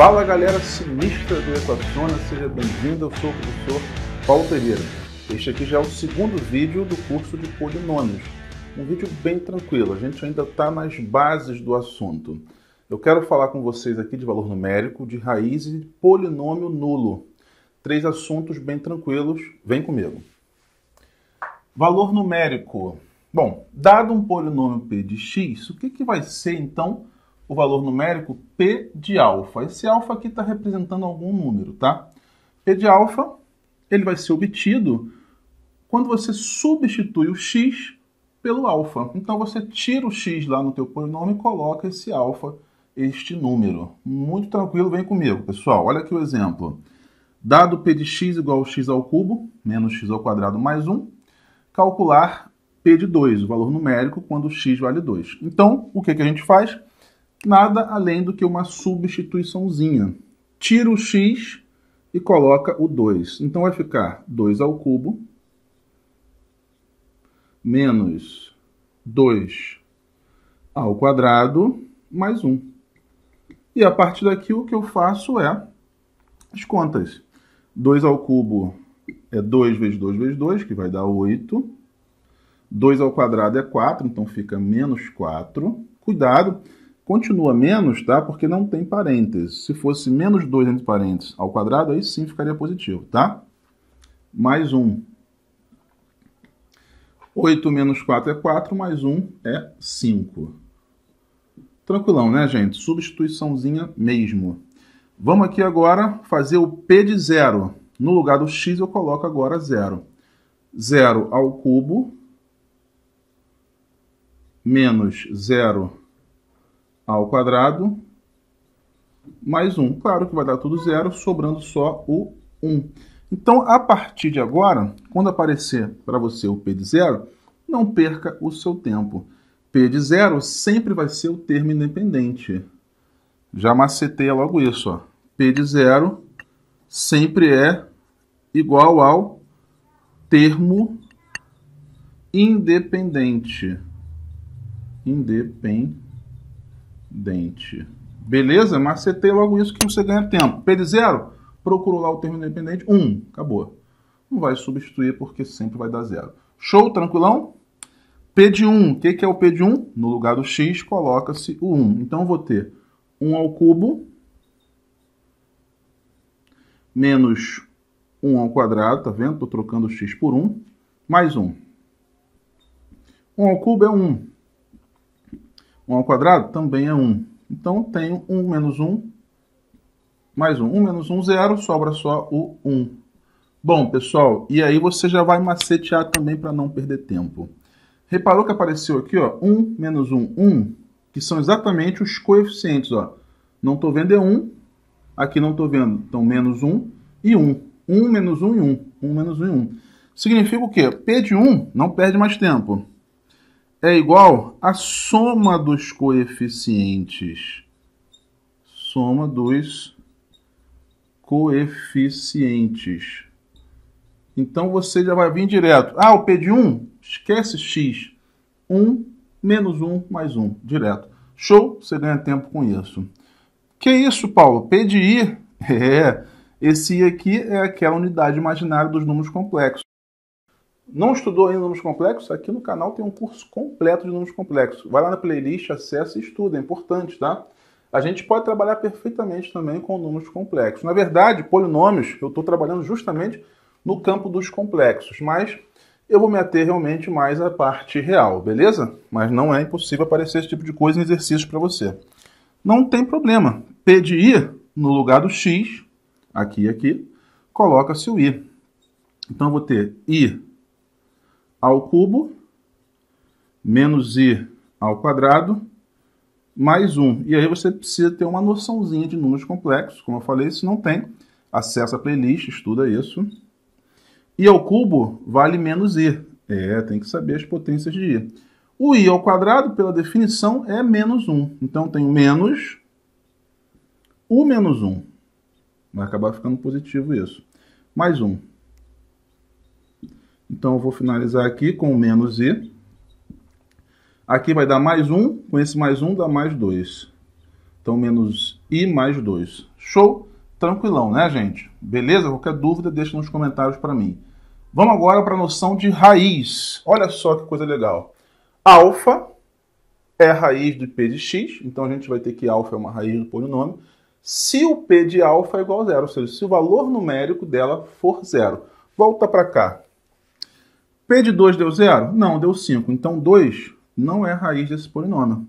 Fala galera sinistra do Equaciona, seja bem-vindo, eu sou o professor Paulo Pereira. Este aqui já é o segundo vídeo do curso de polinômios, um vídeo bem tranquilo, a gente ainda está nas bases do assunto. Eu quero falar com vocês aqui de valor numérico, de raiz e de polinômio nulo. Três assuntos bem tranquilos, vem comigo. Valor numérico. Bom, dado um polinômio p de x, o que, que vai ser então o valor numérico P de alfa. Esse alfa aqui está representando algum número, tá? P de alfa, ele vai ser obtido quando você substitui o x pelo alfa. Então você tira o x lá no teu polinômio e coloca esse alfa, este número. Muito tranquilo, vem comigo, pessoal. Olha aqui o exemplo. Dado p de x igual a x ao cubo, menos x ao quadrado mais 1, calcular p de 2, o valor numérico, quando x vale 2. Então, o que, que a gente faz? nada além do que uma substituiçãozinha. Tira o x e coloca o 2. Então vai ficar 2 ao cubo menos 2 ao quadrado mais 1. E a partir daqui o que eu faço é as contas. 2 ao cubo é 2 vezes 2 vezes 2, que vai dar 8. 2 ao quadrado é 4, então fica menos 4. Cuidado, Continua menos, tá? Porque não tem parênteses. Se fosse menos 2 entre parênteses ao quadrado, aí sim ficaria positivo, tá? Mais 1. 8 menos 4 é 4, mais 1 é 5. Tranquilão, né, gente? Substituiçãozinha mesmo. Vamos aqui agora fazer o P de zero. No lugar do X, eu coloco agora zero. Zero ao cubo menos zero ao quadrado mais 1. Claro que vai dar tudo zero, sobrando só o 1. Então, a partir de agora, quando aparecer para você o P de zero, não perca o seu tempo. P de zero sempre vai ser o termo independente. Já macetei logo isso. Ó. P de zero sempre é igual ao termo independente. Independente dente. Beleza? Macetei logo isso que você ganha tempo. P0, procurou lá o termo independente. 1, um, acabou. Não vai substituir porque sempre vai dar zero. Show? Tranquilão? P de 1, o que, que é o P de 1? No lugar do x, coloca-se o 1. Um. Então, eu vou ter 1 um ao cubo menos 1 ao quadrado, tá vendo? Estou trocando o x por 1, mais 1. 1 ao cubo é 1. 1 ao quadrado também é 1. Então, tenho 1 menos 1, mais 1. 1 menos 1, 0, sobra só o 1. Bom, pessoal, e aí você já vai macetear também para não perder tempo. Reparou que apareceu aqui, ó, 1 menos 1, 1, que são exatamente os coeficientes, ó. Não estou vendo é 1, aqui não estou vendo, então menos 1 e 1. 1 menos 1 e 1, 1 menos 1 e 1. Significa o quê? P de 1 não perde mais tempo é igual à soma dos coeficientes. Soma dos coeficientes. Então você já vai vir direto. Ah, o P de 1? Esquece x. 1 menos 1 mais 1, direto. Show, você ganha tempo com isso. Que isso, Paulo? P de I? É, esse I aqui é aquela unidade imaginária dos números complexos. Não estudou ainda números complexos? Aqui no canal tem um curso completo de números complexos. Vai lá na playlist, acessa e estuda, é importante, tá? A gente pode trabalhar perfeitamente também com números complexos. Na verdade, polinômios, eu estou trabalhando justamente no campo dos complexos, mas eu vou me ater realmente mais à parte real, beleza? Mas não é impossível aparecer esse tipo de coisa em exercícios para você. Não tem problema. P de I, no lugar do X, aqui e aqui, coloca-se o I. Então, eu vou ter I ao cubo menos i ao quadrado mais 1. E aí você precisa ter uma noçãozinha de números complexos, como eu falei, se não tem, acessa a playlist, estuda isso. i ao cubo vale menos i. É, tem que saber as potências de i. O i ao quadrado, pela definição, é menos 1. Então tenho menos u menos 1. Vai acabar ficando positivo isso. Mais 1. Então eu vou finalizar aqui com menos i. Aqui vai dar mais 1, com esse mais 1 dá mais 2. Então menos i mais 2. Show? Tranquilão, né gente? Beleza? Qualquer dúvida deixa nos comentários para mim. Vamos agora para a noção de raiz. Olha só que coisa legal. Alfa é raiz do p de x, então a gente vai ter que alfa é uma raiz do polinômio, se o p de alfa é igual a zero, ou seja, se o valor numérico dela for zero. Volta para cá. P de 2 deu 0? Não, deu 5. Então 2 não é a raiz desse polinômio.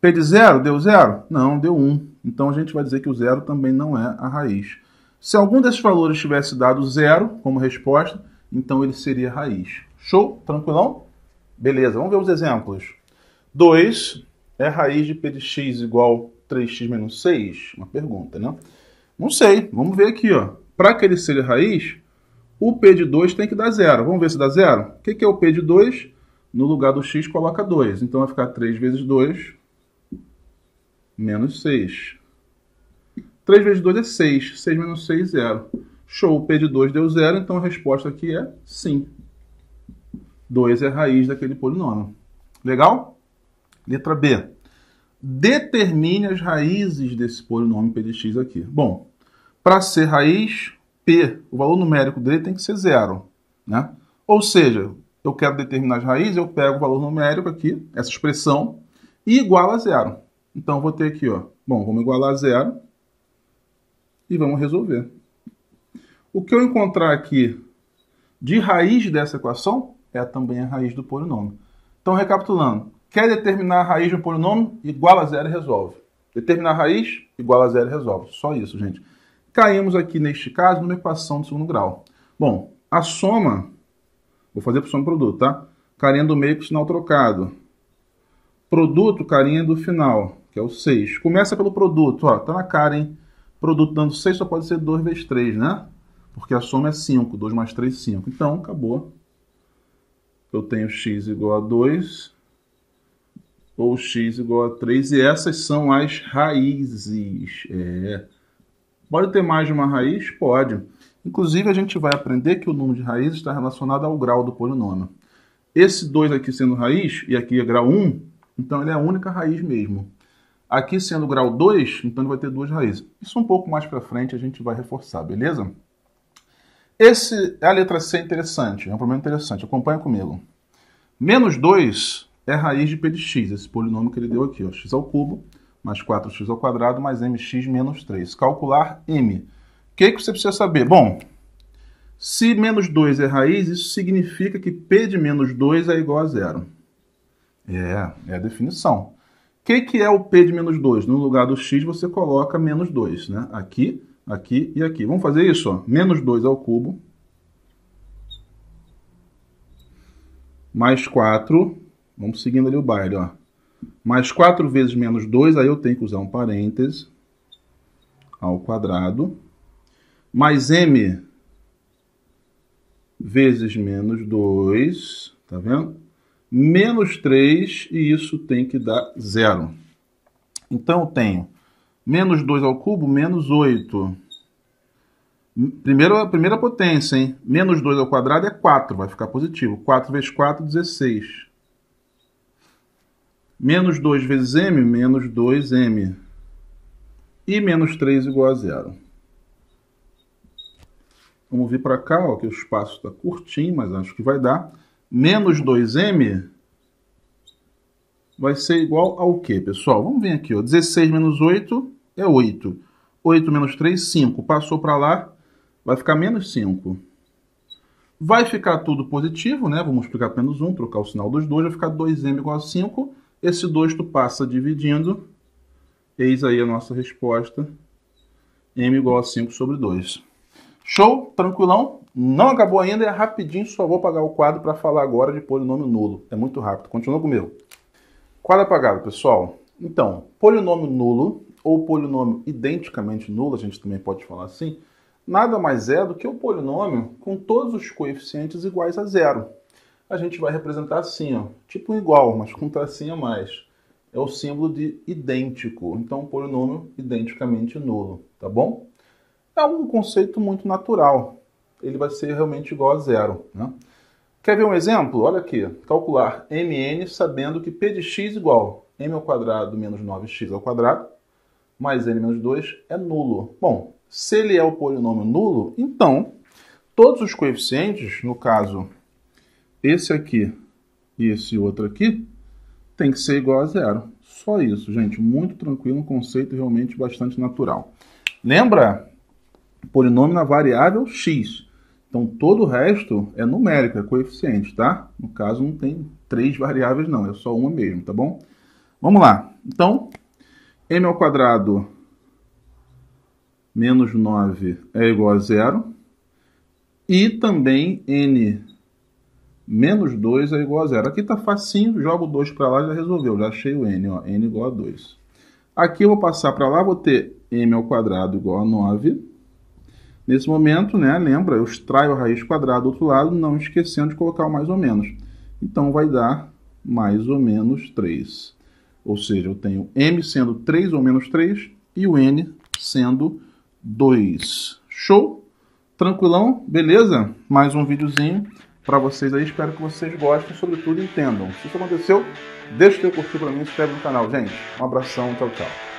P de 0 deu 0? Não, deu 1. Um. Então a gente vai dizer que o 0 também não é a raiz. Se algum desses valores tivesse dado 0 como resposta, então ele seria raiz. Show? Tranquilão? Beleza, vamos ver os exemplos. 2 é a raiz de p de x igual 3x menos 6? Uma pergunta, né? Não sei, vamos ver aqui. Para que ele seja raiz, o P de 2 tem que dar zero. Vamos ver se dá zero? O que é o P de 2? No lugar do x, coloca 2. Então, vai ficar 3 vezes 2, menos 6. 3 vezes 2 é 6. 6 menos 6, 0. Show, o P de 2 deu zero, então a resposta aqui é sim. 2 é a raiz daquele polinômio. Legal? Letra B. Determine as raízes desse polinômio P de x aqui. Bom, para ser raiz, P, o valor numérico dele tem que ser zero. Né? Ou seja, eu quero determinar as raízes, eu pego o valor numérico aqui, essa expressão, e igual a zero. Então, vou ter aqui, ó, bom, vamos igualar a zero e vamos resolver. O que eu encontrar aqui de raiz dessa equação é também a raiz do polinômio. Então, recapitulando, quer determinar a raiz de um polinômio? igual a zero e resolve. Determinar a raiz? igual a zero e resolve. Só isso, gente. Caímos aqui, neste caso, numa equação de segundo grau. Bom, a soma, vou fazer para o soma do produto, tá? Carinha do meio com sinal trocado. Produto, carinha do final, que é o 6. Começa pelo produto, ó, tá na cara, hein? Produto dando 6 só pode ser 2 vezes 3, né? Porque a soma é 5, 2 mais 3, 5. Então, acabou. Eu tenho x igual a 2 ou x igual a 3. E essas são as raízes. É... Pode ter mais de uma raiz? Pode. Inclusive, a gente vai aprender que o número de raízes está relacionado ao grau do polinômio. Esse 2 aqui sendo raiz, e aqui é grau 1, um, então ele é a única raiz mesmo. Aqui sendo grau 2, então ele vai ter duas raízes. Isso um pouco mais para frente a gente vai reforçar, beleza? Esse, a letra C é interessante, é um problema interessante. Acompanha comigo. Menos 2 é raiz de p de x, esse polinômio que ele deu aqui, x ao cubo mais 4x ao quadrado mais mx menos 3. Calcular m. O que, é que você precisa saber? Bom, se menos 2 é raiz, isso significa que p de menos 2 é igual a zero. É, é a definição. O que, é que é o p de menos 2? No lugar do x você coloca menos 2, né? Aqui, aqui e aqui. Vamos fazer isso, ó. Menos 2 ao cubo. Mais 4. Vamos seguindo ali o baile, ó mais 4 vezes menos 2, aí eu tenho que usar um parêntese ao quadrado, mais m vezes menos 2, tá vendo? Menos 3, e isso tem que dar zero. Então, eu tenho menos 2 ao cubo, menos 8. Primeiro, primeira potência, hein? Menos 2 ao quadrado é 4, vai ficar positivo. 4 vezes 4, 16. Menos 2 vezes m, menos 2m. E menos 3 igual a zero. Vamos vir para cá, ó, que o espaço está curtinho, mas acho que vai dar. Menos 2m vai ser igual ao quê, pessoal? Vamos ver aqui, ó. 16 menos 8 é 8. 8 menos 3, 5. Passou para lá, vai ficar menos 5. Vai ficar tudo positivo, né? Vamos multiplicar por menos 1, trocar o sinal dos dois, vai ficar 2m igual a 5. Esse 2 tu passa dividindo. Eis aí a nossa resposta. M igual a 5 sobre 2. Show? Tranquilão? Não acabou ainda, é rapidinho, só vou apagar o quadro para falar agora de polinômio nulo. É muito rápido. Continua comigo. Quadro apagado, pessoal. Então, polinômio nulo ou polinômio identicamente nulo, a gente também pode falar assim, nada mais é do que o um polinômio com todos os coeficientes iguais a zero a gente vai representar assim, ó, tipo igual, mas com tracinho a mais. É o símbolo de idêntico, então um polinômio identicamente nulo, tá bom? É um conceito muito natural, ele vai ser realmente igual a zero, né? Quer ver um exemplo? Olha aqui, calcular mn sabendo que p de x igual m ao quadrado menos 9x ao quadrado mais n menos 2 é nulo. Bom, se ele é o polinômio nulo, então todos os coeficientes, no caso esse aqui e esse outro aqui tem que ser igual a zero. Só isso, gente. Muito tranquilo, um conceito realmente bastante natural. Lembra? Polinômio na variável x. Então, todo o resto é numérico, é coeficiente, tá? No caso, não tem três variáveis, não. É só uma mesmo, tá bom? Vamos lá. Então, m ao quadrado menos 9 é igual a zero. E também n menos 2 é igual a zero. Aqui está facinho, jogo 2 para lá, já resolveu, já achei o n, ó, n igual a 2. Aqui eu vou passar para lá, vou ter m ao quadrado igual a 9. Nesse momento, né, lembra, eu extraio a raiz quadrada do outro lado, não esquecendo de colocar o mais ou menos. Então vai dar mais ou menos 3. Ou seja, eu tenho m sendo 3 ou menos 3 e o n sendo 2. Show? Tranquilão? Beleza? Mais um videozinho para vocês aí. Espero que vocês gostem e, sobretudo, entendam. Se isso aconteceu, deixa o teu curtir para mim, se inscreve no canal. Gente, um abração, tchau, tchau.